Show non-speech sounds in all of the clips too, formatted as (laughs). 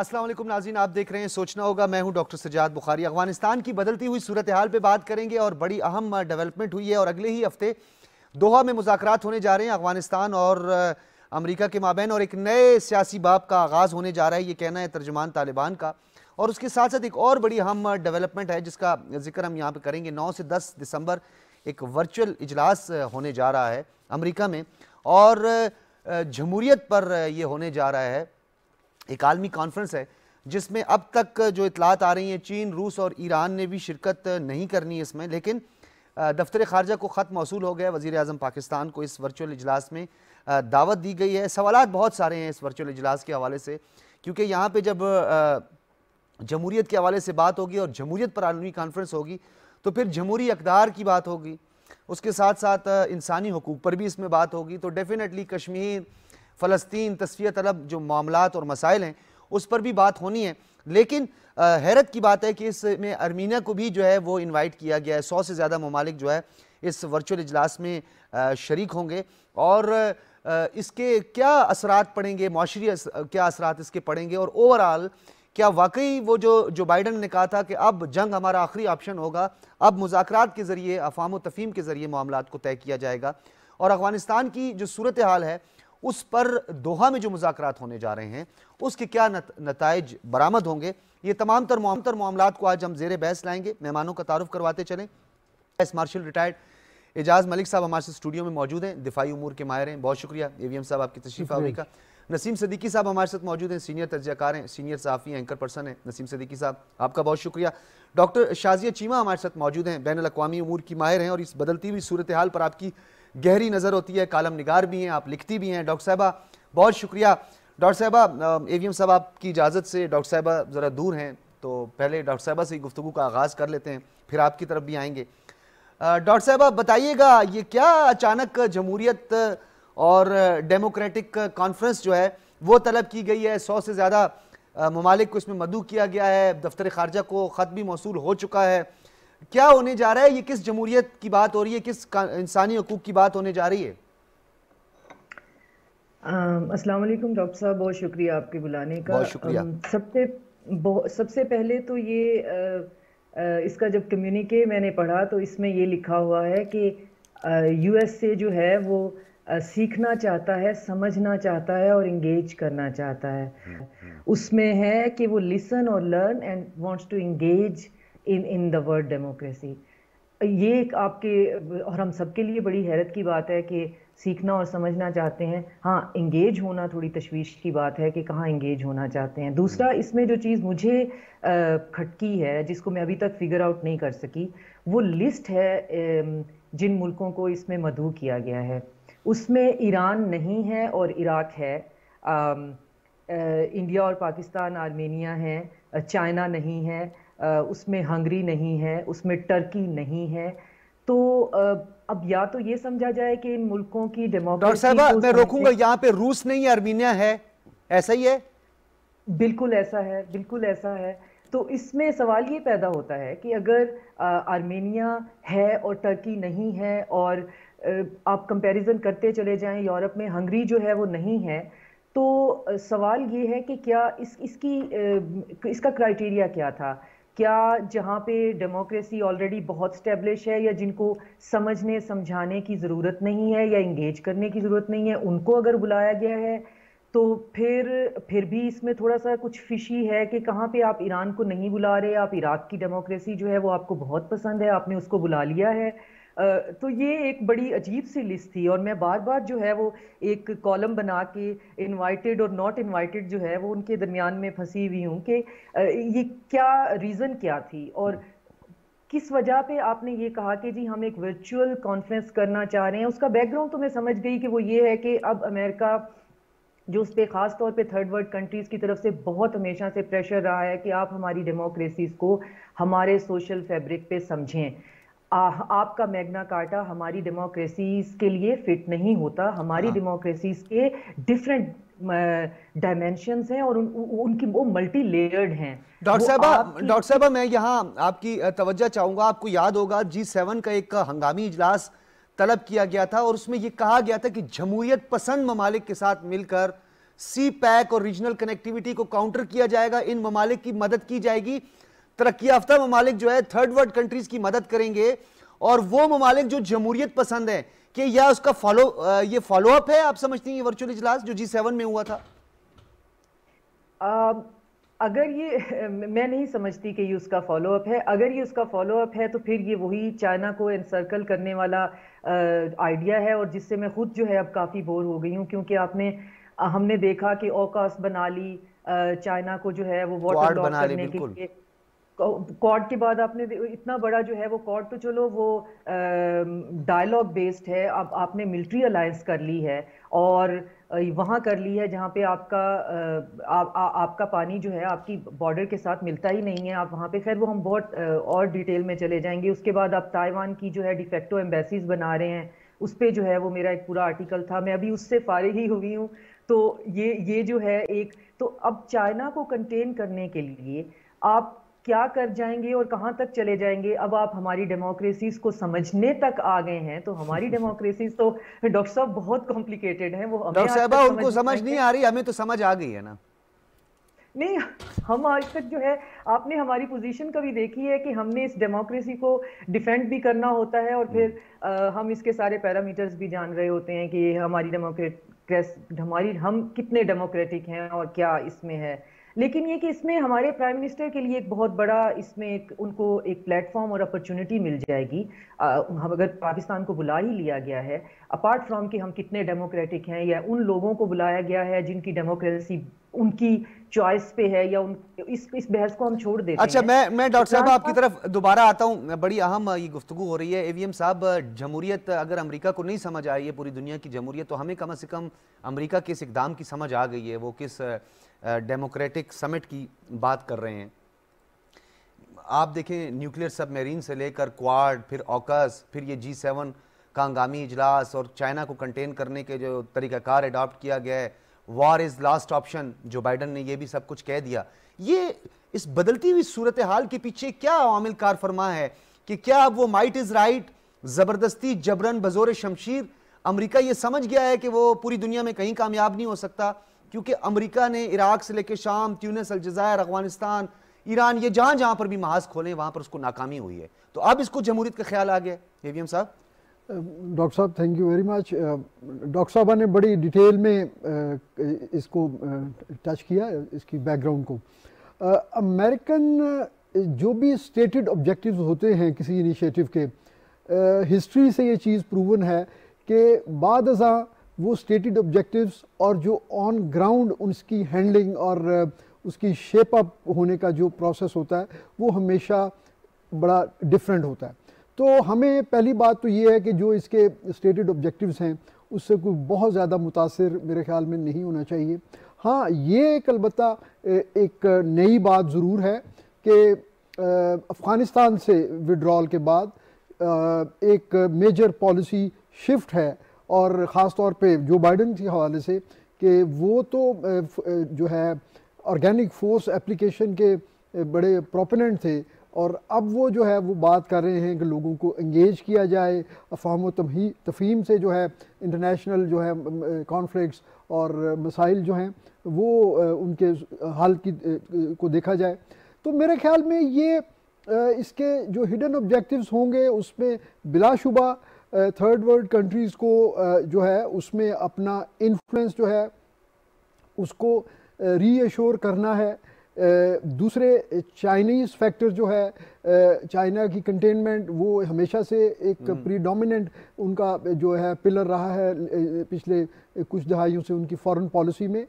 असलम नाजीन आप देख रहे हैं सोचना होगा मैं हूं डॉक्टर सजाद बुखारी अफगानिस्तान की बदलती हुई सूरत हाल पर बात करेंगे और बड़ी अहम डेवलपमेंट हुई है और अगले ही हफ्ते दोहा में मुजात होने जा रहे हैं अफगानिस्तान और अमरीका के माबेन और एक नए सियासी बाब का आगाज़ होने जा रहा है ये कहना है तर्जुमान तालिबान का और उसके साथ साथ एक और बड़ी अहम डेवलपमेंट है जिसका जिक्र हम यहाँ पर करेंगे नौ से दस दिसंबर एक वर्चुअल इजलास होने जा रहा है अमरीका में और जमहूरीत पर यह होने जा रहा है एक आलमी कॉन्फ्रेंस है जिसमें अब तक जो इतलात आ रही हैं चीन रूस और ईरान ने भी शिरकत नहीं करनी है इसमें लेकिन दफ्तर खारजा को ख़त मौसू हो गया वज़ी अजम पाकिस्तान को इस वर्चुअल इजलास में दावत दी गई है सवाल बहुत सारे हैं इस वर्चुअल इजलास के हवाले से क्योंकि यहाँ पर जब जमहूरीत के हवाले से बात होगी और जमहूरीत पर आलमी कॉन्फ्रेंस होगी तो फिर जमहूरी अकदार की बात होगी उसके साथ साथ इंसानी हकूक़ पर भी इसमें बात होगी तो डेफ़िनेटली कश्मीर फ़लस्तीन तस्वीर तलब जो मामला और मसाइल हैं उस पर भी बात होनी है लेकिन हैरत की बात है कि इसमें अर्मीनिया को भी जो है वो इन्वाइट किया गया है सौ से ज़्यादा ममालिक जो है इस वर्चुअल इजलास में शर्क शरीक होंगे और इसके क्या असरात पड़ेंगे माशरी अस, क्या असरात इसके पड़ेंगे और ओवरऑल क्या वाकई वो जो जो बाइडन ने कहा था कि अब जंग हमारा आखिरी ऑप्शन होगा अब मुजात के ज़रिए अफाम तफीम के ज़रिए मामला को तय किया जाएगा और अफ़गानिस्तान की जो सूरत हाल है उस पर दोहा में जो मुजाकर होने जा रहे हैं उसके क्या नत, नतज बरामद होंगे ये तमाम तर मुआम तर मामला को आज हम जेर बहस लाएंगे मेहमानों का तारुफ़ करवाते चलें air marshal retired Ejaz Malik साहब हमारे से स्टूडियो में मौजूद हैं दिफाई उमूर के माहिर हैं बहुत शुक्रिया ए वी एम साहब आपकी तशरीफ़ आवरी का नसीम सदीकी साहब हमारे साथ मौजूद हैं सीनियर तजयकार हैं सीनियर साफी एंकर पर्सन हैं नसीम सदीकी साहब आपका बहुत शुक्रिया डॉक्टर शाजिया चीमा हमारे साथ मौजूद हैं बैन अवी अमूर की माहिर हैं और इस बदलती हुई सूरत हाल पर आपकी गहरी नज़र होती है कालम निगार भी हैं आप लिखती भी हैं डॉक्टर साहबा बहुत शुक्रिया डॉक्टर साहबा ए वी एम साहब आपकी इजाज़त से डॉक्टर साहबा ज़रा दूर हैं तो पहले डॉक्टर साहबा से गुफ्तु का आगाज़ कर लेते हैं फिर आपकी तरफ भी आएंगे डॉक्टर साहब आप बताइएगा ये क्या अचानक जमहूरीत और डेमोक्रेटिक कॉन्फ्रेंस जो है वो तलब की गई है सौ से ज़्यादा ममालिक को इसमें मदू किया गया है दफ्तर खारजा को ख़त भी मौसू हो चुका है क्या होने जा रहा है ये किस जमहूरियत की बात हो रही है किस इंसानी हकूक की बात होने जा रही है अस्सलाम वालेकुम डॉक्टर साहब बहुत शुक्रिया आपके बुलाने का बहुत शुक्रिया सबसे सबसे पहले तो ये आ, इसका जब कम्युनिके मैंने पढ़ा तो इसमें ये लिखा हुआ है कि यूएस से जो है वो आ, सीखना चाहता है समझना चाहता है और इंगेज करना चाहता है हम्म, हम्म। उसमें है कि वो लिसन और learn and wants to engage in in the word democracy ये एक आपके और हम सबके लिए बड़ी हैरत की बात है कि सीखना और समझना चाहते हैं हाँ इंगेज होना थोड़ी तशवीश की बात है कि कहाँ इंगेज होना चाहते हैं दूसरा इसमें जो चीज़ मुझे खटकी है जिसको मैं अभी तक फिगर आउट नहीं कर सकी वो लिस्ट है जिन मुल्कों को इसमें मधु किया गया है उसमें ईरान नहीं है और इराक है आ, आ, इंडिया और पाकिस्तान आर्मेनिया है चाइना नहीं है उसमें हंगरी नहीं है उसमें टर्की नहीं है तो अब या तो ये समझा जाए कि इन मुल्कों की डेमोक्रेसी मैं रोकूंगा यहाँ पे रूस नहीं है अर्मीनिया है ऐसा ही है बिल्कुल ऐसा है बिल्कुल ऐसा है तो इसमें सवाल ये पैदा होता है कि अगर आर्मेनिया है और टर्की नहीं है और आप कंपैरिजन करते चले जाएं यूरोप में हंगरी जो है वो नहीं है तो सवाल ये है कि क्या इस इसकी इसका क्राइटेरिया क्या था क्या जहाँ पे डेमोक्रेसी ऑलरेडी बहुत स्टेब्लिश है या जिनको समझने समझाने की ज़रूरत नहीं है या इंगेज करने की ज़रूरत नहीं है उनको अगर बुलाया गया है तो फिर फिर भी इसमें थोड़ा सा कुछ फिशी है कि कहाँ पे आप ईरान को नहीं बुला रहे आप इराक की डेमोक्रेसी जो है वो आपको बहुत पसंद है आपने उसको बुला लिया है तो ये एक बड़ी अजीब सी लिस्ट थी और मैं बार बार जो है वो एक कॉलम बना के इनवाइटेड और नॉट इनवाइटेड जो है वो उनके दरमियान में फंसी हुई हूँ कि ये क्या रीज़न क्या थी और हम्म। किस वजह पे आपने ये कहा कि जी हम एक वर्चुअल कॉन्फ्रेंस करना चाह रहे हैं उसका बैकग्राउंड तो मैं समझ गई कि वो ये है कि अब अमेरिका जो उस पर ख़ास तौर पे थर्ड वर्ल्ड कंट्रीज़ की तरफ से बहुत हमेशा से प्रेशर रहा है कि आप हमारी डेमोक्रेसीज़ को हमारे सोशल फैब्रिक पे समझें आपका मैग्ना कार्टा हमारी डेमोक्रेसीज के लिए फिट नहीं होता हमारी हाँ। डेमोक्रेसीज के डिफरेंट डायमेंशन हैं और उन, उनकी वो मल्टी लेयर्ड हैं डॉक्टर साहबा डॉक्टर साहबा मैं यहाँ आपकी तवज्जा चाहूंगा आपको याद होगा जी सेवन का एक हंगामी इजलास तलब किया गया था और उसमें ये कहा गया था कि जमहूरियत पसंद ममालिक के साथ मिलकर सी पैक और रीजनल कनेक्टिविटी को काउंटर किया जाएगा इन ममालिक की मदद की जाएगी तरक्की याफ्ता ममालिक जो है थर्ड वर्ल्ड कंट्रीज की मदद करेंगे और वो ममालिक जो जमहूरियत पसंद है कि या उसका फॉलो ये फॉलोअप है आप समझती हैं वर्चुअल इजलास जो जी सेवन में हुआ था अगर ये (laughs) मैं नहीं समझती कि ये उसका फॉलोअप है अगर ये उसका फॉलोअप है तो फिर ये वही चाइना को एनसर्कल करने वाला आइडिया है और जिससे मैं खुद जो है अब काफ़ी बोर हो गई हूँ क्योंकि आपने हमने देखा कि ओकास बना ली चाइना को जो है वो वाटर करने के लिए कॉर्ड के बाद आपने इतना बड़ा जो है वो कॉर्ड तो चलो वो डायलॉग बेस्ड है अब आपने मिलिट्री अलायंस कर ली है और वहाँ कर ली है जहाँ पे आपका आ, आ, आपका पानी जो है आपकी बॉर्डर के साथ मिलता ही नहीं है आप वहाँ पे खैर वो हम बहुत और डिटेल में चले जाएंगे उसके बाद आप ताइवान की जो है डिफेक्टो एम्बेसीज बना रहे हैं उस पर जो है वो मेरा एक पूरा आर्टिकल था मैं अभी उससे फारिग ही हुई हूँ तो ये ये जो है एक तो अब चाइना को कंटेन करने के लिए आप क्या कर जाएंगे और कहाँ तक चले जाएंगे अब आप हमारी डेमोक्रेसीज को समझने तक आ गए हैं तो हमारी डेमोक्रेसीज (laughs) तो डॉक्टर साहब बहुत कॉम्प्लिकेटेड है वो डॉक्टर साहब उनको समझ नहीं आ रही हमें तो समझ आ गई है ना नहीं हम आज तक जो है आपने हमारी पोजीशन कभी देखी है कि हमने इस डेमोक्रेसी को डिफेंड भी करना होता है और फिर आ, हम्म। हम इसके सारे पैरामीटर्स भी जान रहे होते हैं कि हमारी डेमोक्रेट हमारी हम कितने डेमोक्रेटिक हैं और क्या इसमें है लेकिन ये कि इसमें हमारे प्राइम मिनिस्टर के लिए एक बहुत बड़ा इसमें एक, उनको एक प्लेटफॉर्म और अपॉर्चुनिटी मिल जाएगी हम अगर पाकिस्तान को बुला ही लिया गया है अपार्ट फ्रॉम कि हम कितने डेमोक्रेटिक हैं या उन लोगों को बुलाया गया है जिनकी डेमोक्रेसी उनकी चॉइस पे है या उन इस इस बहस को हम छोड़ देते अच्छा हैं। मैं मैं डॉक्टर साहब आपकी तरफ दोबारा आता हूँ बड़ी अहम ये गुफ्तु हो रही है एवीएम साहब जमहूरियत अगर अमेरिका को नहीं समझ आ रही है पूरी दुनिया की जमहूरियत तो हमें कम से कम अमेरिका किस इकदाम की समझ आ गई है वो किस डेमोक्रेटिक समिट की बात कर रहे हैं आप देखें न्यूक्लियर सबमरीन से लेकर क्वाड फिर ऑकस फिर ये जी सेवन का हंगामी इजलास और चाइना को कंटेन करने के जो तरीक़ाकार अडॉप्ट किया गया है वॉर इज़ लास्ट ऑप्शन जो बाइडन ने ये भी सब कुछ कह दिया ये इस बदलती हुई सूरत हाल के पीछे क्या अवामिल कार फरमा है कि क्या अब वो माइट इज़ राइट ज़बरदस्ती जबरन बजोर शमशीर अमरीका ये समझ गया है कि वो पूरी दुनिया में कहीं कामयाब नहीं हो सकता क्योंकि अमरीका ने इराक से लेकर शाम ट्यूनस अलजायर अफगानिस्तान ईरान ये जहाँ जहाँ पर भी महाज खोले वहाँ पर उसको नाकामी हुई है तो अब इसको जमहूरीत का ख्याल आ गया एवीएम साहब डॉक्टर साहब thank you very much doctor साहबा ने बड़ी डिटेल में uh, इसको टच uh, किया इसकी बैकग्राउंड को अमेरिकन uh, जो भी स्टेटेड ऑब्जेक्टिव होते हैं किसी इनिशिएटिव के हिस्ट्री से ये चीज़ प्रूवन है कि बाद वो स्टेटेड ऑब्जेक्टिव्स और जो ऑन ग्राउंड उसकी हैंडलिंग और uh, उसकी शेप अप होने का जो प्रोसेस होता है वो हमेशा बड़ा डिफरेंट होता है तो हमें पहली बात तो ये है कि जो इसके स्टेटेड ऑब्जेक्टिव्स हैं उससे कोई बहुत ज़्यादा मुतासर मेरे ख्याल में नहीं होना चाहिए हाँ ये एक अलबत् एक नई बात ज़रूर है कि अफ़गानिस्तान से विड्रॉल के बाद एक मेजर पॉलिसी शिफ्ट है और ख़ास तौर पे जो बाइडन के हवाले से कि वो तो जो है ऑर्गेनिक फोर्स एप्लीकेशन के बड़े प्रोपोनेंट थे और अब वो जो है वो बात कर रहे हैं कि लोगों को इंगेज किया जाए अफाम तमही तफहीम से जो है इंटरनेशनल जो है कॉन्फ्लिक्ट्स और मसाइल जो हैं वो उनके हाल की को देखा जाए तो मेरे ख्याल में ये इसके जो हिडन ऑब्जेक्टिव्स होंगे उसमें बिलाशुबा थर्ड वर्ल्ड कंट्रीज़ को uh, जो है उसमें अपना इन्फ्लुएंस जो है उसको रीएश्योर uh, करना है uh, दूसरे चाइनीज़ फैक्टर जो है चाइना की कंटेनमेंट वो हमेशा से एक प्रीडोमिनेंट हम्म। उनका जो है पिलर रहा है पिछले कुछ दहाइयों से उनकी फॉरेन पॉलिसी में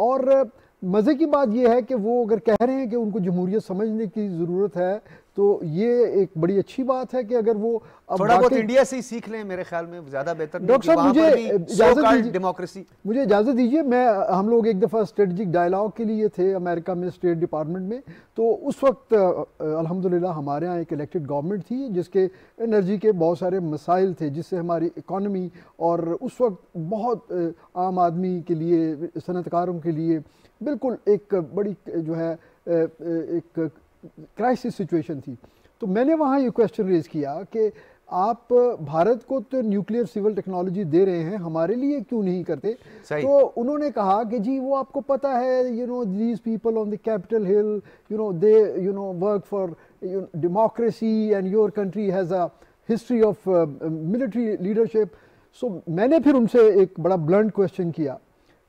और मज़े की बात यह है कि वो अगर कह रहे हैं कि उनको जमहूरियत समझने की ज़रूरत है तो ये एक बड़ी अच्छी बात है कि अगर वो अब थोड़ा बहुत इंडिया से ही सीख लें मेरे ख्याल में ज़्यादा बेहतर डॉक्टर साहब मुझे इजाज़त डेमोक्रेसी मुझे इजाज़त दीजिए मैं हम लोग एक दफ़ा स्ट्रेटजिक डायलॉग के लिए थे अमेरिका में स्टेट डिपार्टमेंट में तो उस वक्त अल्हम्दुलिल्लाह हमारे यहाँ एक इलेक्टेड गवर्नमेंट थी जिसके एनर्जी के बहुत सारे मसाइल थे जिससे हमारी इकॉनमी और उस वक्त बहुत आम आदमी के लिए सनतकारों के लिए बिल्कुल एक बड़ी जो है एक क्राइसिस सिचुएशन थी तो मैंने वहाँ ये क्वेश्चन रेज किया कि आप भारत को तो न्यूक्लियर सिविल टेक्नोलॉजी दे रहे हैं हमारे लिए क्यों नहीं करते तो उन्होंने कहा कि जी वो आपको पता है you know these people on the Capitol Hill you know they you know work for democracy and your country has a history of military leadership so मैंने फिर उनसे एक बड़ा ब्लंट क्वेश्चन किया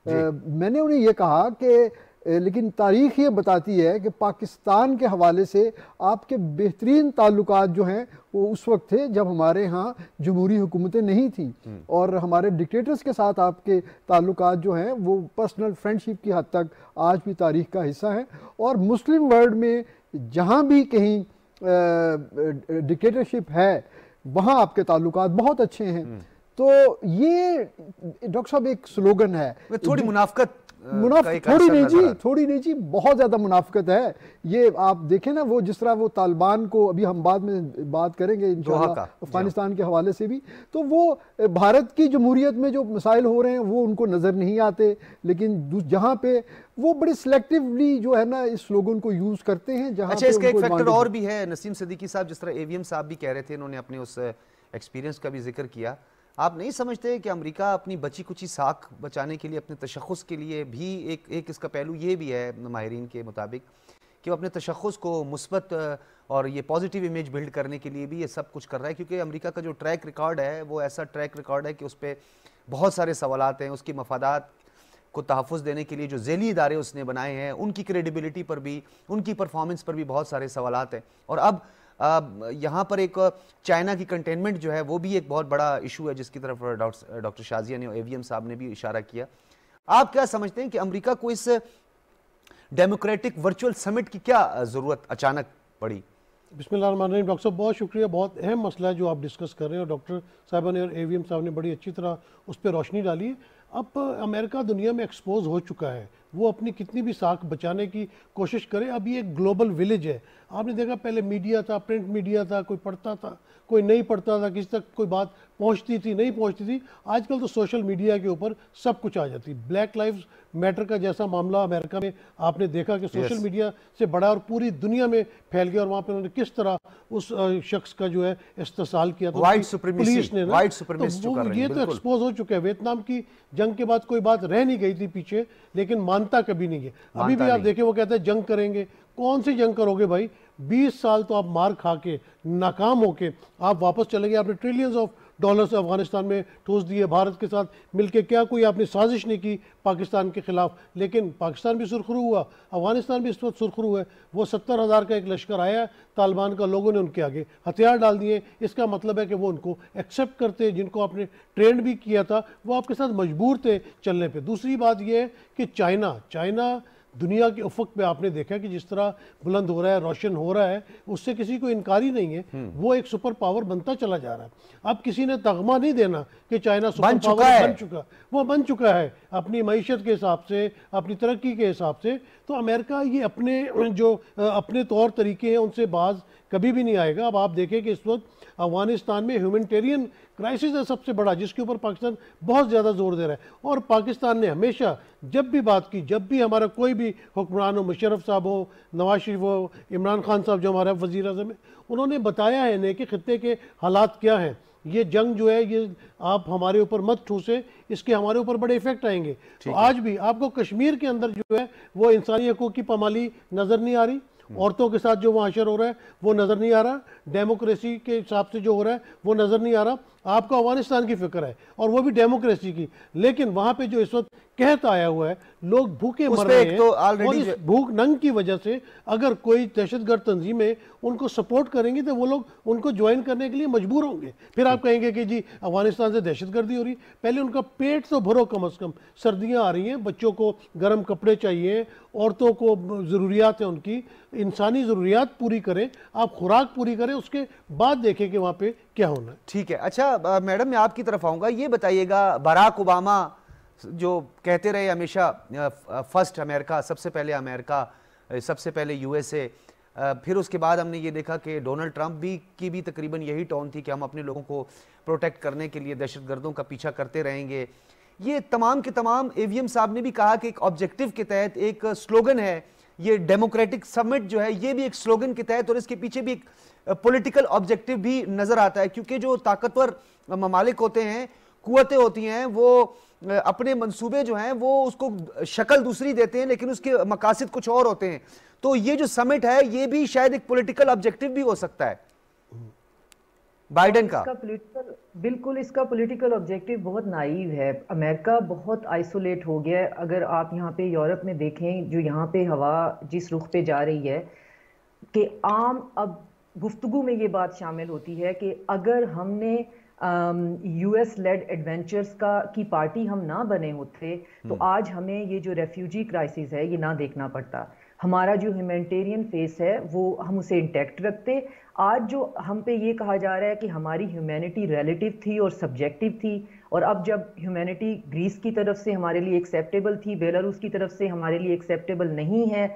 मैंने उन्हें यह कहा कि लेकिन तारीख ये बताती है कि पाकिस्तान के हवाले से आपके बेहतरीन ताल्लुक जो हैं वो उस वक्त थे जब हमारे यहाँ जमहूरी हुकूमतें नहीं थीं हम्म। और हमारे डिक्टेटर्स के साथ आपके ताल्लुक जो हैं वो पर्सनल फ्रेंडशिप की हद तक आज भी तारीख का हिस्सा है और मुस्लिम वर्ल्ड में जहाँ भी कहीं डिक्टेटरशिप है वहाँ आपके ताल्लुक बहुत अच्छे हैं हम्म। तो ये डॉक्टर साहब एक स्लोगन है थोड़ी मुनाफकत मुनाफ थोड़ी अच्छा नहीं जी थोड़ी नहीं जी बहुत ज़्यादा मुनाफकत है ये आप देखें ना वो जिस तरह वो तालिबान को अभी हम बाद में बात करेंगे अफगानिस्तान के हवाले से भी तो वो भारत की जमहूरीत में जो मसाइल हो रहे हैं वो उनको नज़र नहीं आते लेकिन जहाँ पे वो बड़े सिलेक्टिवली जो है ना इस स्लोगन को यूज़ करते हैं जहाँ अच्छा इसका एक फैक्टर और भी है नसीम सदीकी साहब जिस तरह एवीएम साहब भी कह रहे थे उन्होंने अपने उस एक्सपीरियंस का भी जिक्र किया आप नहीं समझते कि अमेरिका अपनी बची कुची साख बचाने के लिए अपने तशखस के लिए भी एक एक इसका पहलू ये भी है माहरीन के मुताबिक कि वो अपने तशखस को मुस्बत और ये पॉजिटिव इमेज बिल्ड करने के लिए भी ये सब कुछ कर रहा है क्योंकि अमेरिका का जो ट्रैक रिकॉर्ड है वो ऐसा ट्रैक रिकॉर्ड है कि उस पर बहुत सारे सवाल हैं उसकी मफादात को तहफ़ देने के लिए जो जैली इदारे उसने बनाए हैं उनकी क्रेडिबिलिटी पर भी उनकी परफॉर्मेंस पर भी बहुत सारे सवाल हैं और अब यहाँ पर एक चाइना की कंटेनमेंट जो है वो भी एक बहुत बड़ा इशू है जिसकी तरफ डॉक्टर शाजिया ने एवीएम साहब ने भी इशारा किया आप क्या समझते हैं कि अमेरिका को इस डेमोक्रेटिक वर्चुअल समिट की क्या uh, ज़रूरत अचानक पड़ी बिस्मिल्लाह डॉक्टर साहब बहुत शुक्रिया बहुत अहम मसला है जो आप डिस्कस कर रहे हैं और डॉक्टर साहब ने और ए साहब ने बड़ी अच्छी तरह उस पर रोशनी डाली अब अमेरिका दुनिया में एक्सपोज हो चुका है वो अपनी कितनी भी साख बचाने की कोशिश करे अब ये एक ग्लोबल विलेज है आपने देखा पहले मीडिया था प्रिंट मीडिया था कोई पढ़ता था कोई नहीं पढ़ता था किसी तक कोई बात पहुंचती थी नहीं पहुंचती थी आजकल तो सोशल मीडिया के ऊपर सब कुछ आ जाती ब्लैक लाइफ मैटर का जैसा मामला अमेरिका में आपने देखा कि सोशल yes. मीडिया से बड़ा और पूरी दुनिया में फैल गया और वहाँ पर उन्होंने किस तरह उस शख्स का जो है इस्तेसाल किया था वाइट तो पुलिस ने वाइट तो ये तो एक्सपोज हो चुका है वियतनाम की जंग के बाद कोई बात रह नहीं गई थी पीछे लेकिन मान मानता कभी नहीं है अभी भी आप देखें वो कहते हैं जंग करेंगे कौन सी जंग करोगे भाई 20 साल तो आप मार खा के नाकाम होके आप वापस चले गए आपने ट्रिलियंस ऑफ डॉलर्स अफगानिस्तान में ठोस दिए भारत के साथ मिलकर क्या कोई आपने साजिश नहीं की पाकिस्तान के ख़िलाफ़ लेकिन पाकिस्तान भी सुरखरू हुआ अफगानिस्तान भी इस वक्त सुरखरू है वो सत्तर हज़ार का एक लश्कर आया है तालिबान का लोगों ने उनके आगे हथियार डाल दिए इसका मतलब है कि वो उनको एक्सेप्ट करते जिनको आपने ट्रेंड भी किया था वो आपके साथ मजबूर थे चलने पर दूसरी बात यह है कि चाइना चाइना दुनिया के उफक में आपने देखा कि जिस तरह बुलंद हो रहा है रोशन हो रहा है उससे किसी को इनकार ही नहीं है हम्म। वो एक सुपर पावर बनता चला जा रहा है अब किसी ने तगमा नहीं देना कि चाइना सुपर बन पावर चुका बन चुका वो बन चुका है अपनी मीशत के हिसाब से अपनी तरक्की के हिसाब से तो अमेरिका ये अपने जो अपने तौर तरीके हैं उनसे बाज कभी भी नहीं आएगा अब आप देखें कि इस वक्त अफगानिस्तान में ह्यूमनिटेरियन क्राइसिस है सबसे बड़ा जिसके ऊपर पाकिस्तान बहुत ज़्यादा जोर दे रहा है और पाकिस्तान ने हमेशा जब भी बात की जब भी हमारा कोई भी हुक्मरान हो मुशरफ साहब हो नवाज शरीफ हो इमरान खान साहब जो हमारा वजी अजम है उन्होंने बताया है इन्हें कि खत्े के हालात क्या हैं ये जंग जो है ये आप हमारे ऊपर मत ठूसें इसके हमारे ऊपर बड़े इफेक्ट आएंगे तो आज भी आपको कश्मीर के अंदर जो है वो इंसानी हकूक़ की पमाली नज़र नहीं आ रही हम्म। औरतों के साथ जो माशर हो रहा है वो नज़र नहीं आ रहा डेमोक्रेसी के हिसाब से जो हो रहा है वो नज़र नहीं आ रहा आपको अफगानिस्तान की फिक्र है और वो भी डेमोक्रेसी की लेकिन वहाँ पे जो इस वक्त कहत आया हुआ है लोग भूखे मर रहे हैं तो और इस भूख नंग की वजह से अगर कोई दहशतगर्द तंजीमें उनको सपोर्ट करेंगी तो वो लोग उनको ज्वाइन करने के लिए मजबूर होंगे फिर आप कहेंगे कि जी अफगानिस्तान से दहशतगर्दी हो रही पहले उनका पेट तो भरो कम अज़ कम सर्दियाँ आ रही हैं बच्चों को गर्म कपड़े चाहिए औरतों को ज़रूरियात है उनकी इंसानी ज़रूरियात पूरी करें आप खुराक पूरी करें उसके बाद देखें कि वहाँ पर क्या होना ठीक है अच्छा मैडम मैं आपकी तरफ आऊँगा ये बताइएगा बराक ओबामा जो कहते रहे हमेशा फर्स्ट अमेरिका सबसे पहले अमेरिका सबसे पहले यूएसए फिर उसके बाद हमने ये देखा कि डोनाल्ड ट्रंप भी की भी तकरीबन यही टोन थी कि हम अपने लोगों को प्रोटेक्ट करने के लिए दहशतगर्दों का पीछा करते रहेंगे ये तमाम के तमाम एवीएम साहब ने भी कहा कि एक ऑब्जेक्टिव के तहत एक स्लोगन है ये डेमोक्रेटिक समिट जो है ये भी एक स्लोगन के तहत और इसके पीछे भी एक पॉलिटिकल ऑब्जेक्टिव भी नज़र आता है क्योंकि जो ताकतवर ममालिक होते हैं कुतें होती हैं वो अपने मंसूबे जो हैं वो उसको शक्ल दूसरी देते हैं लेकिन उसके मकासद कुछ और होते हैं तो ये जो समिट है ये भी शायद एक पॉलिटिकल ऑब्जेक्टिव भी हो सकता है बाइडेन का पॉलिटिकल बिल्कुल इसका पॉलिटिकल ऑब्जेक्टिव बहुत नाइव है अमेरिका बहुत आइसोलेट हो गया है अगर आप यहाँ पे यूरोप में देखें जो यहाँ पे हवा जिस रुख पे जा रही है कि आम अब गुफ्तु में ये बात शामिल होती है कि अगर हमने यू एस लेड एडवेंचर्स का की पार्टी हम ना बने होते तो हम्म। आज हमें ये जो रेफ्यूजी क्राइसिस है ये ना देखना पड़ता हमारा जो ह्यूमेटेरियन फेस है वो हम उसे इंटैक्ट रखते आज जो हम पे ये कहा जा रहा है कि हमारी ह्यूमैनिटी रिलेटिव थी और सब्जेक्टिव थी और अब जब ह्यूमैनिटी ग्रीस की तरफ से हमारे लिए एक्सेप्टेबल थी बेलारूस की तरफ से हमारे लिए एक्सेप्टेबल नहीं है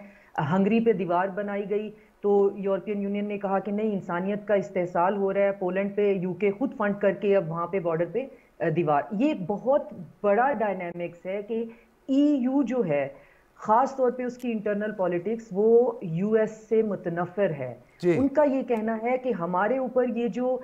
हंगरी पे दीवार बनाई गई तो यूरोपियन यूनियन ने कहा कि नहीं इंसानियत का इस्तेसाल हो रहा है पोलैंड पे यूके खुद फंड करके अब वहाँ पे बॉर्डर पे दीवार ये बहुत बड़ा डायनेमिक्स है कि ईयू e जो है ख़ास तौर पे उसकी इंटरनल पॉलिटिक्स वो यूएस से मुतनफर है उनका ये कहना है कि हमारे ऊपर ये जो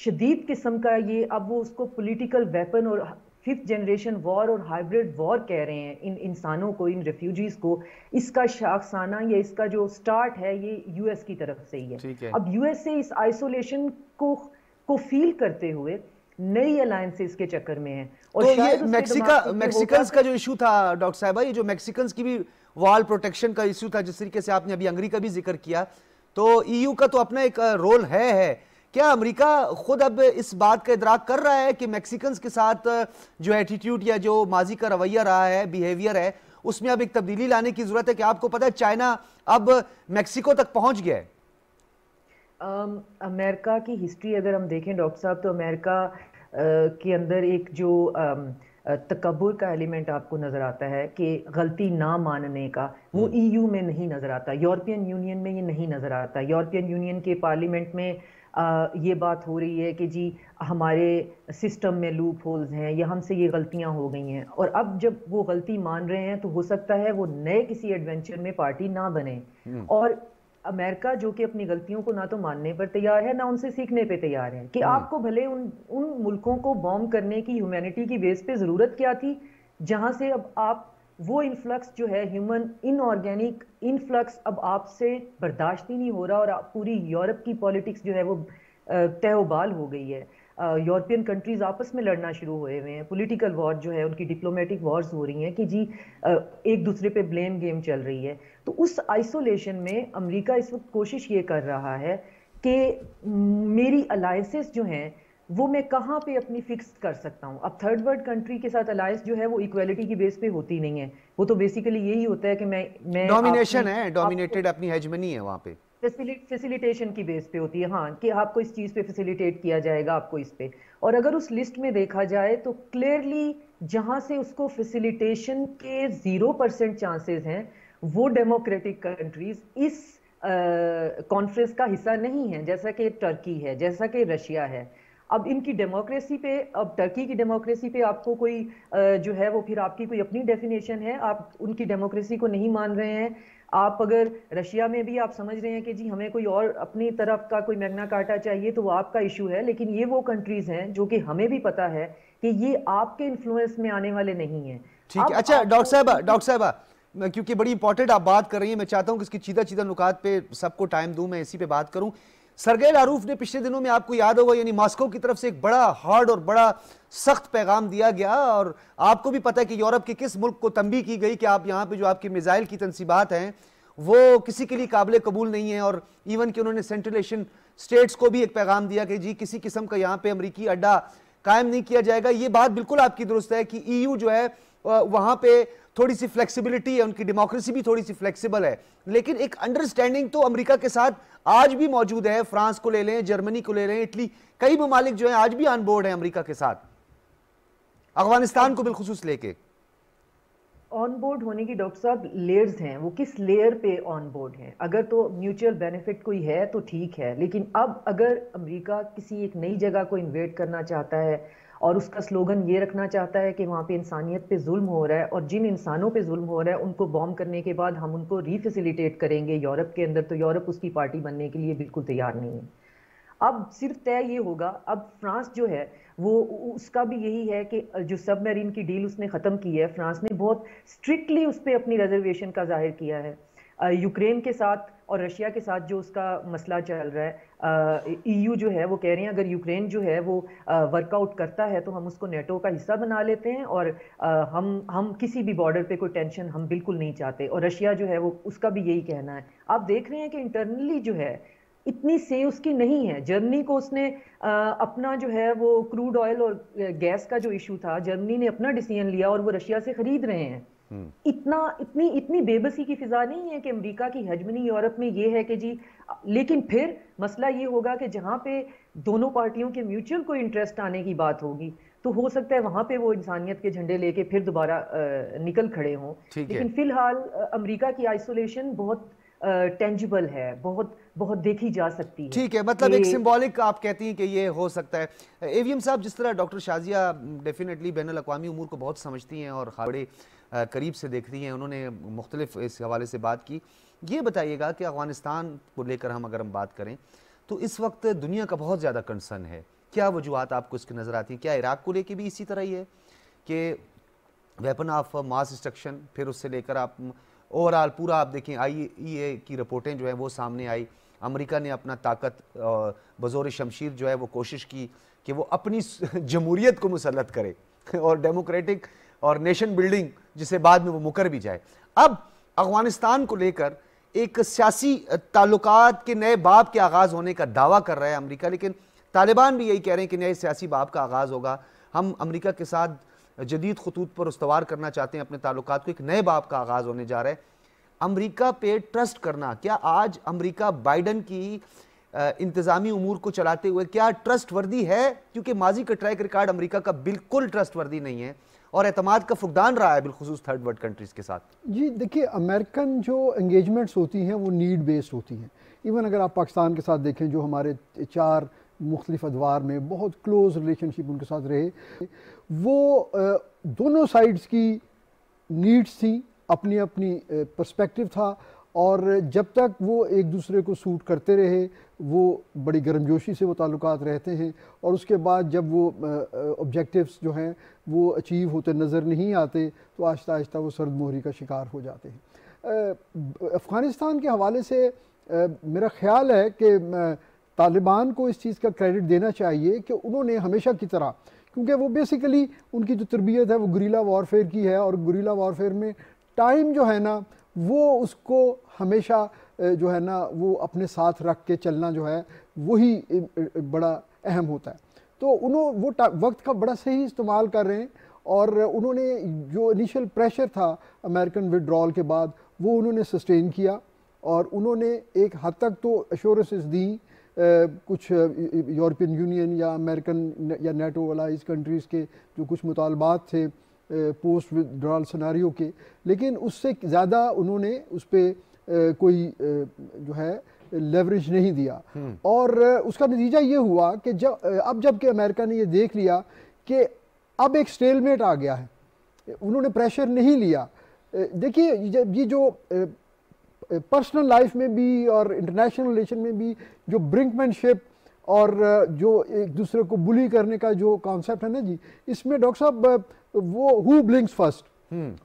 शदीद किस्म का ये अब वो उसको पोलिटिकल वेपन और फिफ्थ जनरेशन वॉर और हाइब्रिड वॉर कह रहे हैं इन इंसानों को इन रेफ्यूजीज को इसका शाखसाना या इसका जो स्टार्ट है ये यूएस की तरफ से ही है, है। अब यूएस से इस आइसोलेशन को को फील करते हुए नई अलायंसेस के चक्कर में है और तो ये मेक्सिका मेक्सिकन्स का जो इशू था डॉक्टर साहब ये जो मेक्सिकन्स की भी वॉल प्रोटेक्शन का इशू था जिस तरीके से आपने अभी अंग्री का भी जिक्र किया तो ईयू e का तो अपना एक रोल है है क्या अमेरिका खुद अब इस बात का इदराक कर रहा है कि मैक्सिकन्स के साथ जो एटीट्यूड या जो माजी का रवैया रहा है बिहेवियर है उसमें अब एक तब्दीली लाने की जरूरत है कि आपको पता है चाइना अब मैक्सिको तक पहुंच गया है um, अमेरिका की हिस्ट्री अगर हम देखें डॉक्टर साहब तो अमेरिका uh, के अंदर एक जो um, तकबर का एलिमेंट आपको नज़र आता है कि गलती ना मानने का वो ईयू हम्म। e में नहीं नज़र आता यूरोपियन यूनियन में ये नहीं नज़र आता यूरोपियन यूनियन के पार्लियामेंट में ये बात हो रही है कि जी हमारे सिस्टम में लूप होल्स हैं या हमसे ये गलतियां हो गई हैं और अब जब वो गलती मान रहे हैं तो हो सकता है वो नए किसी एडवेंचर में पार्टी ना बने हम्म। और अमेरिका जो कि अपनी गलतियों को ना तो मानने पर तैयार है ना उनसे सीखने पे तैयार है कि हम्म। आपको भले उन उन मुल्कों को बॉम्ब करने की ह्यूमैनिटी की बेस पे ज़रूरत क्या थी जहाँ से अब आप वो इन्फ्लक्स जो है ह्यूमन इनऑर्गेनिक इनफ्लक्स अब आपसे बर्दाश्त ही नहीं हो रहा और पूरी यूरोप की पॉलिटिक्स जो है वो तहोबाल हो गई है यूरोपियन कंट्रीज़ आपस में लड़ना शुरू हुए हुए हैं पॉलिटिकल वॉर जो है उनकी डिप्लोमेटिक वॉर्स हो रही हैं कि जी एक दूसरे पे ब्लेम गेम चल रही है तो उस आइसोलेशन में अमेरिका इस वक्त कोशिश ये कर रहा है कि मेरी अलायसेस जो हैं वो मैं कहाँ पे अपनी फिक्स कर सकता हूँ अब थर्ड वर्ल्ड कंट्री के साथ अलायंस जो है वो इक्वलिटी की बेस पे होती नहीं है वो तो बेसिकली यही होता है कि मैं मैं डोमिनेशन है डोमिनेटेड अपनी हेजमनी है वहाँ पे फैसिलिटेशन की बेस पे होती है हाँ कि आपको इस चीज़ पे फैसिलिटेट किया जाएगा आपको इस पे और अगर उस लिस्ट में देखा जाए तो क्लियरली जहाँ से उसको फैसिलिटेशन के ज़ीरो परसेंट चांसेस हैं वो डेमोक्रेटिक कंट्रीज़ इस कॉन्फ्रेंस का हिस्सा नहीं है जैसा कि टर्की है जैसा कि रशिया है अब इनकी डेमोक्रेसी पे अब टर्की की डेमोक्रेसी पे आपको कोई जो है वो फिर आपकी कोई अपनी डेफिनेशन है आप उनकी डेमोक्रेसी को नहीं मान रहे हैं आप अगर रशिया में भी आप समझ रहे हैं कि जी हमें कोई और अपनी तरफ का कोई मैगना काटा चाहिए तो वो आपका इशू है लेकिन ये वो कंट्रीज हैं जो कि हमें भी पता है कि ये आपके इन्फ्लुएंस में आने वाले नहीं है ठीक है अच्छा डॉक्टर साहब डॉक्टर साहब क्योंकि बड़ी इंपॉर्टेंट आप बात कर रही हैं मैं चाहता हूं कि इसकी चीदा चीदा नुकात पे सबको टाइम दूं मैं इसी पे बात करूं सरगे लारूफ ने पिछले दिनों में आपको याद होगा यानी मॉस्को की तरफ से एक बड़ा हार्ड और बड़ा सख्त पैगाम दिया गया और आपको भी पता है कि यूरोप के किस मुल्क को तंबी की गई कि आप यहाँ पे जो आपकी मिज़ाइल की तनसीबात हैं वो किसी के लिए काबिल कबूल नहीं है और इवन कि उन्होंने सेंट्रल एशियन स्टेट्स को भी एक पैगाम दिया कि जी किसी किस्म का यहाँ पर अमरीकी अड्डा कायम नहीं किया जाएगा ये बात बिल्कुल आपकी दुरुस्त है कि ई e जो है वहाँ पर थोड़ी सी फ्लेक्सिबिलिटी है उनकी डेमोक्रेसी भी थोड़ी सी फ्लेक्सिबल है लेकिन एक अंडरस्टैंडिंग तो अमेरिका के साथ आज भी मौजूद है फ्रांस को ले लें जर्मनी को ले लें इटली कई ममालिक जो है आज भी ऑन बोर्ड है अमरीका के साथ अफगानिस्तान को बिलखसूस लेके ऑन बोर्ड होने की डॉक्टर साहब लेयर्स हैं वो किस लेयर पे ऑन बोर्ड हैं अगर तो म्यूचुअल बेनिफिट कोई है तो ठीक है लेकिन अब अगर अमेरिका किसी एक नई जगह को इन्वेट करना चाहता है और उसका स्लोगन ये रखना चाहता है कि वहाँ पे इंसानियत पे जुल्म हो रहा है और जिन इंसानों पे जुल्म हो रहा है उनको बॉम्ब करने के बाद हम उनको रीफेसिलिटेट करेंगे यूरोप के अंदर तो यूरोप उसकी पार्टी बनने के लिए बिल्कुल तैयार नहीं है अब सिर्फ तय ये होगा अब फ्रांस जो है वो उसका भी यही है कि जो सब मेरीन की डील उसने ख़त्म की है फ्रांस ने बहुत स्ट्रिक्टली उस पर अपनी रिजर्वेशन का जाहिर किया है यूक्रेन के साथ और रशिया के साथ जो उसका मसला चल रहा है ईयू e जो है वो कह रहे हैं अगर यूक्रेन जो है वो वर्कआउट करता है तो हम उसको नेटो का हिस्सा बना लेते हैं और हम हम किसी भी बॉर्डर पे कोई टेंशन हम बिल्कुल नहीं चाहते और रशिया जो है वो उसका भी यही कहना है आप देख रहे हैं कि इंटरनली जो है इतनी से उसकी नहीं है जर्मनी को उसने आ, अपना जो है वो क्रूड ऑयल और गैस का जो इशू था जर्मनी ने अपना डिसीजन लिया और वो रशिया से खरीद रहे हैं हम्म। इतना इतनी इतनी बेबसी की फिजा नहीं है कि अमेरिका की हजमनी यूरोप में ये है कि जी लेकिन फिर मसला ये होगा कि जहाँ पे दोनों पार्टियों के म्यूचुअल को इंटरेस्ट आने की बात होगी तो हो सकता है वहाँ पे वो इंसानियत के झंडे लेके फिर दोबारा निकल खड़े हों लेकिन फिलहाल अमेरिका की आइसोलेशन बहुत टेंजिबल है बहुत बहुत देखी जा सकती है ठीक है मतलब एक सिंबॉलिक आप कहती हैं कि ये हो सकता है एवीएम साहब जिस तरह डॉक्टर शाजिया डेफिनेटली बैन अवी उमूर को बहुत समझती हैं और बड़े करीब से देख रही हैं उन्होंने मुख्तलिफ इस हवाले से बात की ये बताइएगा कि अफ़गानिस्तान को लेकर हम अगर हम बात करें तो इस वक्त दुनिया का बहुत ज़्यादा कंसर्न है क्या वजूहत आपको इसकी नज़र आती हैं क्या इराक़ को लेकर भी इसी तरह ही है कि वेपन ऑफ मास डिस्ट्रक्शन फिर उससे लेकर आप ओवरऑल पूरा आप देखें आई ई e की रिपोर्टें जो हैं वो सामने आई अमेरिका ने अपना ताकत बज़ोर शमशीर जो है वो कोशिश की कि वो अपनी जमहूरीत को मुसलत करे और डेमोक्रेटिक और नेशन बिल्डिंग जिसे बाद में वो मुकर भी जाए अब अफगानिस्तान को लेकर एक सियासी ताल्लुकात के नए बाप के आगाज़ होने का दावा कर रहा है अमेरिका लेकिन तालिबान भी यही कह रहे हैं कि नए सियासी बाप का आगाज़ होगा हम अमेरिका के साथ जदीद खतूत पर उसवार करना चाहते हैं अपने ताल्लुक को एक नए बाप का आगाज़ होने जा रहा है अमेरिका पे ट्रस्ट करना क्या आज अमेरिका बाइडन की इंतज़ामी अमूर को चलाते हुए क्या ट्रस्ट वर्दी है क्योंकि माजी का ट्रैक रिकॉर्ड अमरीका का बिल्कुल ट्रस्ट वर्दी नहीं है और अतमाद का फुकदान रहा है बिलखसूस थर्ड वर्ल्ड कंट्रीज़ के साथ जी देखिए अमेरिकन जो इंगेजमेंट्स होती हैं वो नीड बेस्ड होती हैं इवन अगर आप पाकिस्तान के साथ देखें जो हमारे चार मुख्तलिफ अदवार में बहुत क्लोज रिलेशनशिप उनके साथ रहे वो दोनों साइड्स की नीड्स थी अपनी अपनी पर्सपेक्टिव था और जब तक वो एक दूसरे को सूट करते रहे वो बड़ी गर्मजोशी से वो ताल्लुकात रहते हैं और उसके बाद जब वो ऑब्जेक्टिव्स जो हैं वो अचीव होते नज़र नहीं आते तो आहिस्ता आहिस्ता वो सर्द मोहरी का शिकार हो जाते हैं अफ़गानिस्तान के हवाले से आ, मेरा ख्याल है कि तालिबान को इस चीज़ का क्रेडिट देना चाहिए कि उन्होंने हमेशा की तरह क्योंकि वो बेसिकली उनकी जो तरबियत है वो गुरीला वारफेयर की है और गुरीला वारफेयर में टाइम जो है ना वो उसको हमेशा जो है ना वो अपने साथ रख के चलना जो है वही बड़ा अहम होता है तो उन्होंने वो वक्त का बड़ा सही इस्तेमाल कर रहे हैं और उन्होंने जो इनिशियल प्रेशर था अमेरिकन विड्रॉल के बाद वो उन्होंने सस्टेन किया और उन्होंने एक हद तक तो एश्योरेंसेस दी कुछ यूरोपियन यूनियन या अमेरिकन या नेटो वाला इस कंट्रीज़ के जो कुछ मुतालबात थे पोस्ट विड्रॉल सिनारियों के लेकिन उससे ज़्यादा उन्होंने उस पर कोई जो है लेवरेज नहीं दिया हम्म। और उसका नतीजा ये हुआ कि जब अब जबकि अमेरिका ने ये देख लिया कि अब एक स्टेलमेट आ गया है उन्होंने प्रेशर नहीं लिया देखिए ये जो पर्सनल लाइफ में भी और इंटरनेशनल रिलेशन में भी जो ब्रिंकमैनशिप और जो एक दूसरे को बुली करने का जो कॉन्सेप्ट है ना जी इसमें डॉक्टर साहब वो हु ब्लिंक्स फर्स्ट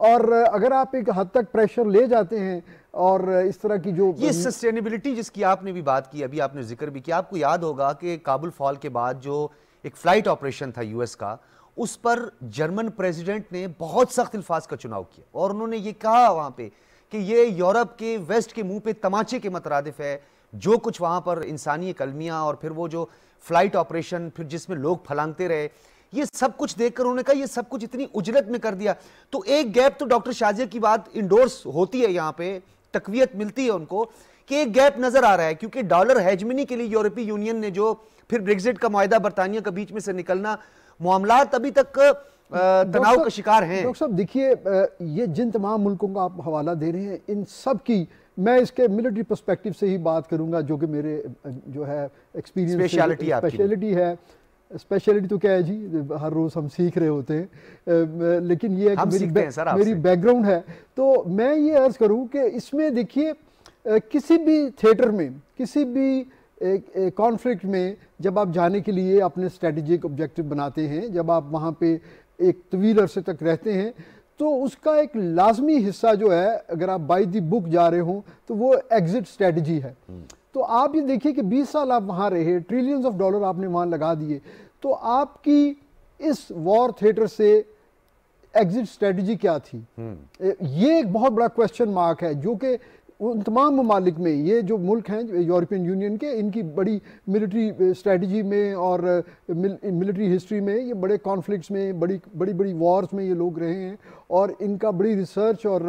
और uh, अगर आप एक हद तक प्रेशर ले जाते हैं और uh, इस तरह की जो ये सस्टेनेबिलिटी जिसकी आपने भी बात की अभी आपने जिक्र भी किया आपको याद होगा कि काबुल फॉल के बाद जो एक फ्लाइट ऑपरेशन था यूएस का उस पर जर्मन प्रेसिडेंट ने बहुत सख्त अल्फाज का चुनाव किया और उन्होंने ये कहा वहां पे कि ये यूरोप के वेस्ट के मुंह पे तमाचे के मतरदफ है जो कुछ वहां पर इंसानी कलमियाँ और फिर वो जो फ्लाइट ऑपरेशन फिर जिसमें लोग फलांगते रहे ये सब कुछ देखकर उन्होंने कहा ये सब कुछ इतनी उजरत में कर दिया तो एक गैप तो डॉक्टर शाजिया की बात इंडोर्स होती है यहाँ पे तकवीत मिलती है उनको कि एक गैप नजर आ रहा है क्योंकि डॉलर हैजमिनी के लिए यूरोपीय यूनियन ने जो फिर ब्रेग्जिट का माहा बरतानिया के बीच में से निकलना मामला अभी तक तनाव का शिकार हैं डॉक्टर साहब देखिए ये जिन तमाम मुल्कों का आप हवाला दे रहे हैं इन सब की मैं इसके मिलिट्री पर्सपेक्टिव से ही बात करूंगा जो कि मेरे जो है एक्सपीरियंस स्पेशलिटी है स्पेशलिटी तो क्या है जी हर रोज़ हम सीख रहे होते हैं लेकिन ये हम मेरी, हैं सर मेरी बैकग्राउंड है तो मैं ये अर्ज़ करूँ कि इसमें देखिए किसी भी थिएटर में किसी भी कॉन्फ्लिक्ट में जब आप जाने के लिए अपने स्ट्रेटजिक ऑब्जेक्टिव बनाते हैं जब आप वहाँ पे एक तवील अरसे तक रहते हैं तो उसका एक लाजमी हिस्सा जो है अगर आप बाई दी बुक जा रहे हों तो वो एग्ज़िट स्ट्रेटजी है हम्म। तो आप ये देखिए कि 20 साल आप वहाँ रहे ट्रिलियंस ऑफ डॉलर आपने वहाँ लगा दिए तो आपकी इस वॉर थिएटर से एग्जिट स्ट्रेटजी क्या थी हम्म। ये एक बहुत बड़ा क्वेश्चन मार्क है जो कि उन तमाम ममालिक में ये जो मुल्क हैं यूरोपियन यूनियन के इनकी बड़ी मिलिट्री स्ट्रेटजी में और मिलिट्री हिस्ट्री में ये बड़े कॉन्फ्लिक्ट्स में बड़ी बड़ी बड़ी वॉर्स में ये लोग रहे हैं और इनका बड़ी रिसर्च और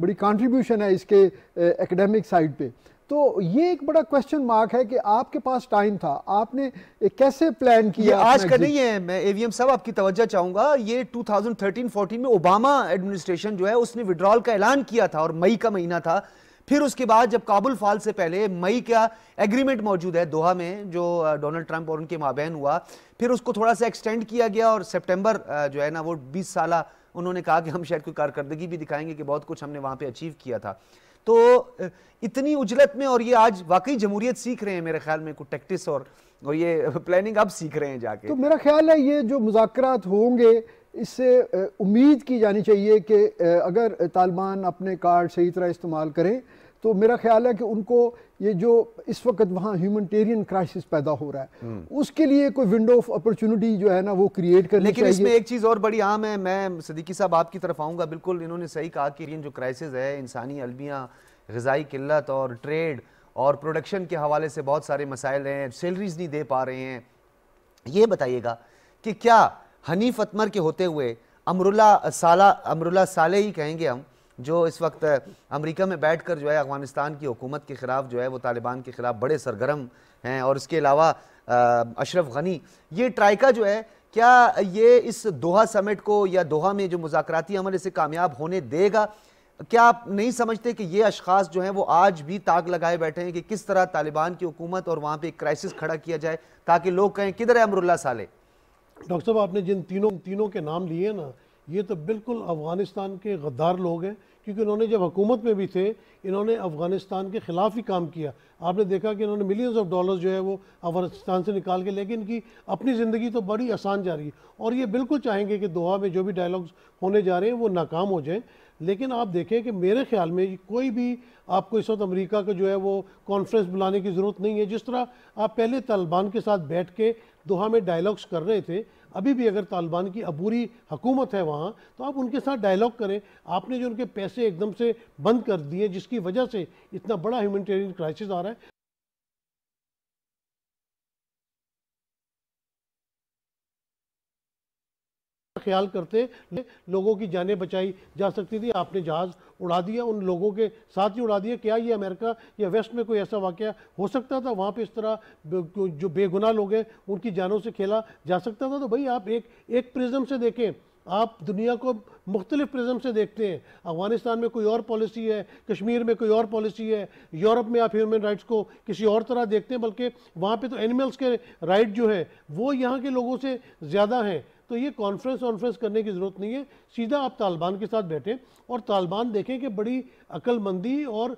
बड़ी कंट्रीब्यूशन है इसके एकेडमिक साइड पे तो ये एक बड़ा क्वेश्चन मार्क है कि आपके पास टाइम था आपने कैसे प्लान किया ये आज का नहीं है मैं एवीएम साहब आपकी तवज्जो चाहूंगा ये 2013-14 में ओबामा एडमिनिस्ट्रेशन जो है उसने विड्रॉल का ऐलान किया था और मई का महीना था फिर उसके बाद जब काबुल फाल से पहले मई का एग्रीमेंट मौजूद है दोहा में जो डोनाल्ड ट्रंप और उनके माबेन हुआ फिर उसको थोड़ा सा एक्सटेंड किया गया और सेप्टेम्बर जो है ना वो बीस साल उन्होंने कहा कि हम शायद कोई कारकर्दगी भी दिखाएंगे कि बहुत कुछ हमने वहां पर अचीव किया था तो इतनी उजलत में और ये आज वाकई जमहूरियत सीख रहे हैं मेरे ख्याल में कुछ टैक्टिस और और ये प्लानिंग अब सीख रहे हैं जाके तो मेरा ख्याल है ये जो मुजात होंगे इससे उम्मीद की जानी चाहिए कि अगर तालिबान अपने कार्ड सही तरह इस्तेमाल करें तो मेरा ख्याल है कि उनको ये जो इस वक्त वहाँ ह्यूमनटेरियन क्राइसिस पैदा हो रहा है हम्म। उसके लिए कोई विंडो ऑफ अपॉर्चुनिटी जो है ना वो क्रिएट कर लेकिन इसमें एक चीज़ और बड़ी आम है मैं सदीकी साहब आपकी तरफ आऊँगा बिल्कुल इन्होंने सही कहा कि जो क्राइसिस है इंसानी अलमियाँ गजाई किल्लत और ट्रेड और प्रोडक्शन के हवाले से बहुत सारे मसाइल हैं सैलरीज नहीं दे पा रहे हैं ये बताइएगा कि क्या हनीफ अतमर के होते हुए अमरुल्ला साला अमरुल्ला साले ही कहेंगे हम जो इस वक्त अमेरिका में बैठ कर जो है अफगानिस्तान की हुकूमत के ख़िलाफ़ जो है वो तालिबान के ख़िलाफ़ बड़े सरगर्म हैं और इसके अलावा अशरफ गनी ये ट्राइका जो है क्या ये इस दोहा समिट को या दोहा में जो मुजाकराती अमल इसे कामयाब होने देगा क्या आप नहीं समझते कि ये अशखास जो हैं वो आज भी ताक लगाए बैठे हैं कि किस तरह तालिबान की हुकूमत और वहाँ पे एक क्राइसिस खड़ा किया जाए ताकि लोग कहें किधर है अमरुल्ला साले डॉक्टर साहब आपने जिन तीनों तीनों के नाम लिए ना ये तो बिल्कुल अफगानिस्तान के गद्दार लोग हैं क्योंकि उन्होंने जब हुकूमत में भी थे इन्होंने अफ़गानिस्तान के ख़िलाफ़ ही काम किया आपने देखा कि इन्होंने मिलियंस ऑफ डॉलर्स जो है वो अफ़गानिस्तान से निकाल के लेकिन इनकी अपनी ज़िंदगी तो बड़ी आसान जा रही है और ये बिल्कुल चाहेंगे कि दोहा में जो भी डायलॉग्स होने जा रहे हैं वो नाकाम हो जाएँ लेकिन आप देखें कि मेरे ख्याल में कोई भी आपको इस वक्त अमरीका का जो है वो कॉन्फ्रेंस बुलाने की ज़रूरत नहीं है जिस तरह आप पहले तालिबान के साथ बैठ के दोहा में डायलॉग्स कर रहे थे अभी भी अगर तालिबान की अबूरी हकूमत है वहाँ तो आप उनके साथ डायलॉग करें आपने जो उनके पैसे एकदम से बंद कर दिए जिसकी वजह से इतना बड़ा ह्यूमनिटेरियन क्राइसिस आ रहा है ख्याल करते लोगों की जानें बचाई जा सकती थी आपने जहाज़ उड़ा दिया उन लोगों के साथ ही उड़ा दिया क्या ये अमेरिका या वेस्ट में कोई ऐसा वाक़ हो सकता था वहाँ पर इस तरह जो बेगुनाह लोग हैं उनकी जानों से खेला जा सकता था तो भाई आप एक एक प्रिज्म से देखें आप दुनिया को मुख्तलिफ प्रिज्म से देखते हैं अफगानिस्तान में कोई और पॉलिसी है कश्मीर में कोई और पॉलिसी है यूरोप में आप ह्यूमन राइट्स को किसी और तरह देखते हैं बल्कि वहाँ पे तो एनिमल्स के राइट जो है वो यहाँ के लोगों से ज़्यादा हैं तो ये कॉन्फ्रेंस वॉन्फ्रेंस करने की ज़रूरत नहीं है सीधा आप तालिबान के साथ बैठें और तालिबान देखें कि बड़ी अक्लमंदी और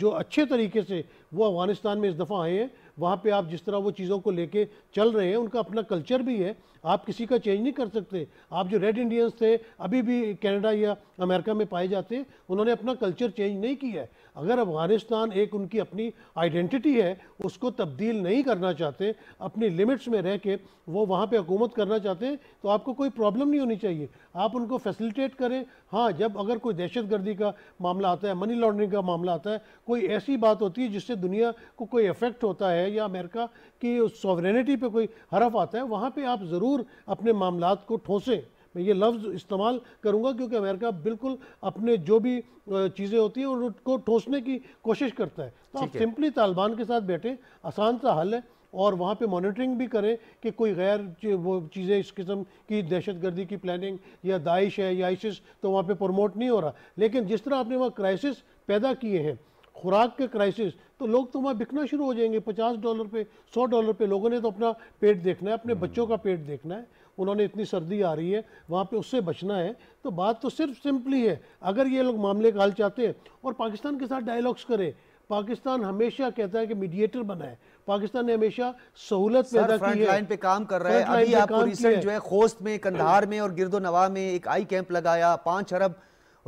जो अच्छे तरीके से वो अफ़गानिस्तान में इस दफ़ा आए हैं वहाँ पे आप जिस तरह वो चीज़ों को लेके चल रहे हैं उनका अपना कल्चर भी है आप किसी का चेंज नहीं कर सकते आप जो रेड इंडियंस थे अभी भी कैनेडा या अमेरिका में पाए जाते हैं उन्होंने अपना कल्चर चेंज नहीं किया है अगर अफगानिस्तान एक उनकी अपनी आइडेंटिटी है उसको तब्दील नहीं करना चाहते अपनी लिमिट्स में रह के वो वहाँ पे हुकूमत करना चाहते हैं तो आपको कोई प्रॉब्लम नहीं होनी चाहिए आप उनको फैसिलिटेट करें हाँ जब अगर कोई दहशत गर्दी का मामला आता है मनी लॉन्ड्रिंग का मामला आता है कोई ऐसी बात होती है जिससे दुनिया को कोई इफेक्ट होता है या अमेरिका की सॉवरेनिटी पर कोई हरफ आता है वहाँ पर आप ज़रूर अपने मामला को ठोसें मैं ये लफ्ज़ इस्तेमाल करूँगा क्योंकि अमेरिका बिल्कुल अपने जो भी चीज़ें होती हैं उनको ठोसने की कोशिश करता है तो आप सिंपली तालिबान के साथ बैठें आसान सा हल है और वहाँ पे मॉनिटरिंग भी करें कि कोई गैर वो चीज़ें इस किस्म की दहशत गर्दी की प्लानिंग या दाइश है या आइसिस तो वहाँ पे प्रमोट नहीं हो रहा लेकिन जिस तरह आपने वहाँ क्राइसिस पैदा किए हैं खुराक के क्राइसिस तो लोग तो वहाँ बिकना शुरू हो जाएंगे पचास डॉलर पे सौ डॉलर पे लोगों ने तो अपना पेट देखना है अपने हम्म। बच्चों का पेट देखना है उन्होंने इतनी सर्दी आ रही है वहाँ पे उससे बचना है तो बात तो सिर्फ सिंपली है अगर ये लोग मामले का हल चाहते हैं और पाकिस्तान के साथ डायलॉग्स करें पाकिस्तान हमेशा कहता है कि मीडिएटर बना है पाकिस्तान ने हमेशा सहूलत पैदा की है लाइन पे काम कर रहा है अभी आपको रिसेंट जो है खोस्त में कंधार में और गिरदो नवा में एक आई कैंप लगाया पांच अरब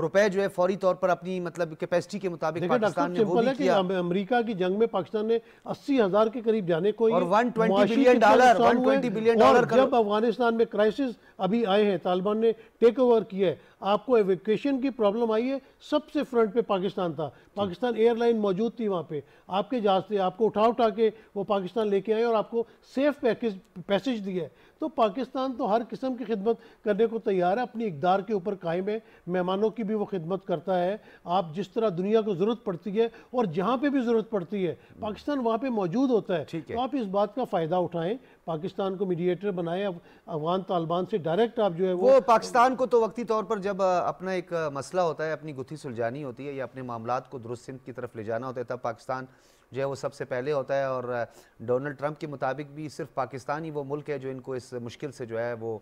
रुपए जो है फौरी तौर पर अपनी मतलब कैपेसिटी के मुताबिक पाकिस्तान ने वो भी किया अमेरिका की जंग में पाकिस्तान ने अस्सी हजार के करीब जाने को और 120 बिलियन डॉलर 120 बिलियन डॉलर जब अफगानिस्तान में क्राइसिस अभी आए हैं तालिबान ने टेक ओवर किया है आपको एवेक्यूशन की प्रॉब्लम आई है सबसे फ्रंट पे पाकिस्तान था पाकिस्तान एयरलाइन मौजूद थी वहाँ पे आपके जहाज से आपको उठा उठा के वो पाकिस्तान लेके आए और आपको सेफ पैकेज पैसेज दिया है तो पाकिस्तान तो हर किस्म की खिदमत करने को तैयार है अपनी इकदार के ऊपर कायम है मेहमानों की भी वो खिदमत करता है आप जिस तरह दुनिया को ज़रूरत पड़ती है और जहाँ पर भी ज़रूरत पड़ती है पाकिस्तान वहाँ पर मौजूद होता है तो आप इस बात का फ़ायदा उठाएँ पाकिस्तान को मीडिएटर बनाए अफगान तालिबान से डायरेक्ट आप जो है वो, वो पाकिस्तान को तो वक्ती तौर पर जब अपना एक मसला होता है अपनी गुथी सुलझानी होती है या अपने मामला को दुरुस्त सिंध की तरफ ले जाना होता है तब पाकिस्तान जो है वो सबसे पहले होता है और डोनल्ड ट्रंप के मुताबिक भी सिर्फ पाकिस्तान ही वो मुल्क है जो इनको इस मुश्किल से जो है वो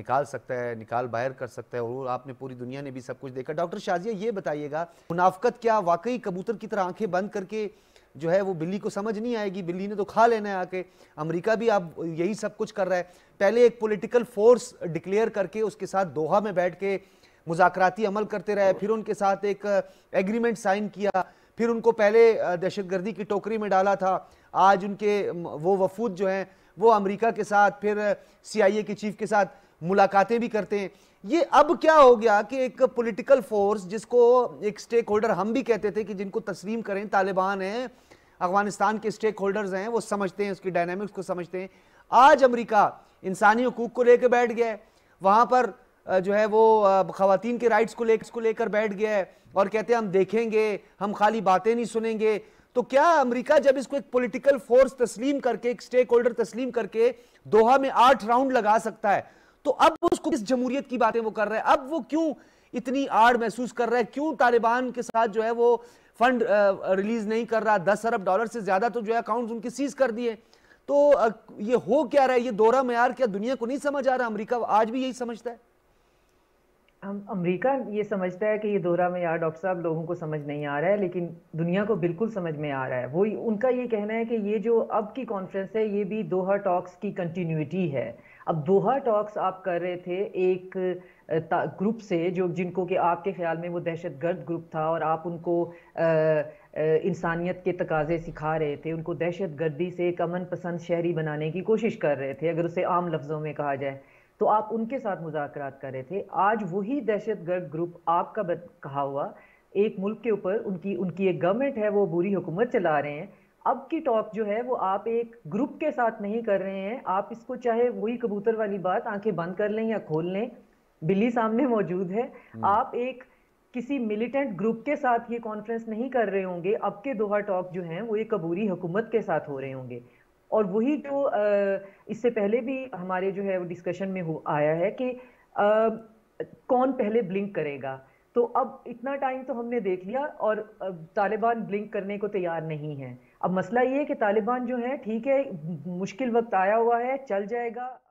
निकाल सकता है निकाल बाहर कर सकता है और आपने पूरी दुनिया ने भी सब कुछ देखा डॉक्टर शाजिया ये बताइएगा मुनाफ्त क्या वाकई कबूतर की तरह आंखें बंद करके जो है वो बिल्ली को समझ नहीं आएगी बिल्ली ने तो खा लेना है आके अमेरिका भी आप यही सब कुछ कर रहा है पहले एक पॉलिटिकल फोर्स डिक्लेयर करके उसके साथ दोहा में बैठ के मुजाकराती अमल करते रहे फिर उनके साथ एक एग्रीमेंट साइन किया फिर उनको पहले दहशतगर्दी की टोकरी में डाला था आज उनके वो वफूद जो हैं वो अमेरिका के साथ फिर सीआईए के चीफ के साथ मुलाकातें भी करते हैं ये अब क्या हो गया कि एक पॉलिटिकल फोर्स जिसको एक स्टेक होल्डर हम भी कहते थे कि जिनको तस्लीम करें तालिबान हैं अफगानिस्तान के स्टेक होल्डर्स हैं वो समझते हैं उसकी डायनामिक्स को समझते हैं आज अमेरिका इंसानी हकूक को लेकर बैठ गया है वहाँ पर जो है वो खातन के राइट्स को लेकर लेकर बैठ गया है और कहते हैं हम देखेंगे हम खाली बातें नहीं सुनेंगे तो क्या अमेरिका जब इसको एक पॉलिटिकल फोर्स तस्लीम करके एक स्टेक होल्डर तस्लीम करके दोहा में आठ राउंड लगा सकता है तो अब उसको किस जमूरियत की बातें वो कर रहे हैं अब वो क्यों इतनी आड़ महसूस कर रहा है क्यों तालिबान के साथ जो है वो फंड रिलीज नहीं कर रहा दस अरब डॉलर से ज्यादा तो जो है अकाउंट उनके सीज कर दिए तो ये हो क्या रहा है ये दौरा मैार क्या दुनिया को नहीं समझ आ रहा अमरीका आज भी यही समझता है हम अमेरिका ये समझता है कि ये दौरा में यार डॉक्टर साहब लोगों को समझ नहीं आ रहा है लेकिन दुनिया को बिल्कुल समझ में आ रहा है वो उनका ये कहना है कि ये जो अब की कॉन्फ्रेंस है ये भी दोहा टॉक्स की कंटिन्यूटी है अब दोहा टॉक्स आप कर रहे थे एक ग्रुप से जो जिनको कि आपके ख्याल में वो दहशत गर्द ग्रुप था और आप उनको इंसानियत के तकाजे सिखा रहे थे उनको दहशत गर्दी से एक अमन पसंद शहरी बनाने की कोशिश कर रहे थे अगर उसे आम लफ्ज़ों में कहा जाए तो आप उनके साथ मुजाकर कर रहे थे आज वही दहशत गर्द ग्रुप आपका कहा हुआ एक मुल्क के ऊपर उनकी उनकी एक गवर्नमेंट है वो बुरी हुकूमत चला रहे हैं अब की टॉक जो है वो आप एक ग्रुप के साथ नहीं कर रहे हैं आप इसको चाहे वही कबूतर वाली बात आंखें बंद कर लें या खोल लें बिल्ली सामने मौजूद है हम्म। आप एक किसी मिलिटेंट ग्रुप के साथ ये कॉन्फ्रेंस नहीं कर रहे होंगे अब के दोहा टॉक जो हैं वो ये कबूरी हुकूमत के साथ हो रहे होंगे और वही जो इससे पहले भी हमारे जो है वो डिस्कशन में हो आया है कि आ, कौन पहले ब्लिंक करेगा तो अब इतना टाइम तो हमने देख लिया और तालिबान ब्लिंक करने को तैयार नहीं है अब मसला ये है कि तालिबान जो है ठीक है मुश्किल वक्त आया हुआ है चल जाएगा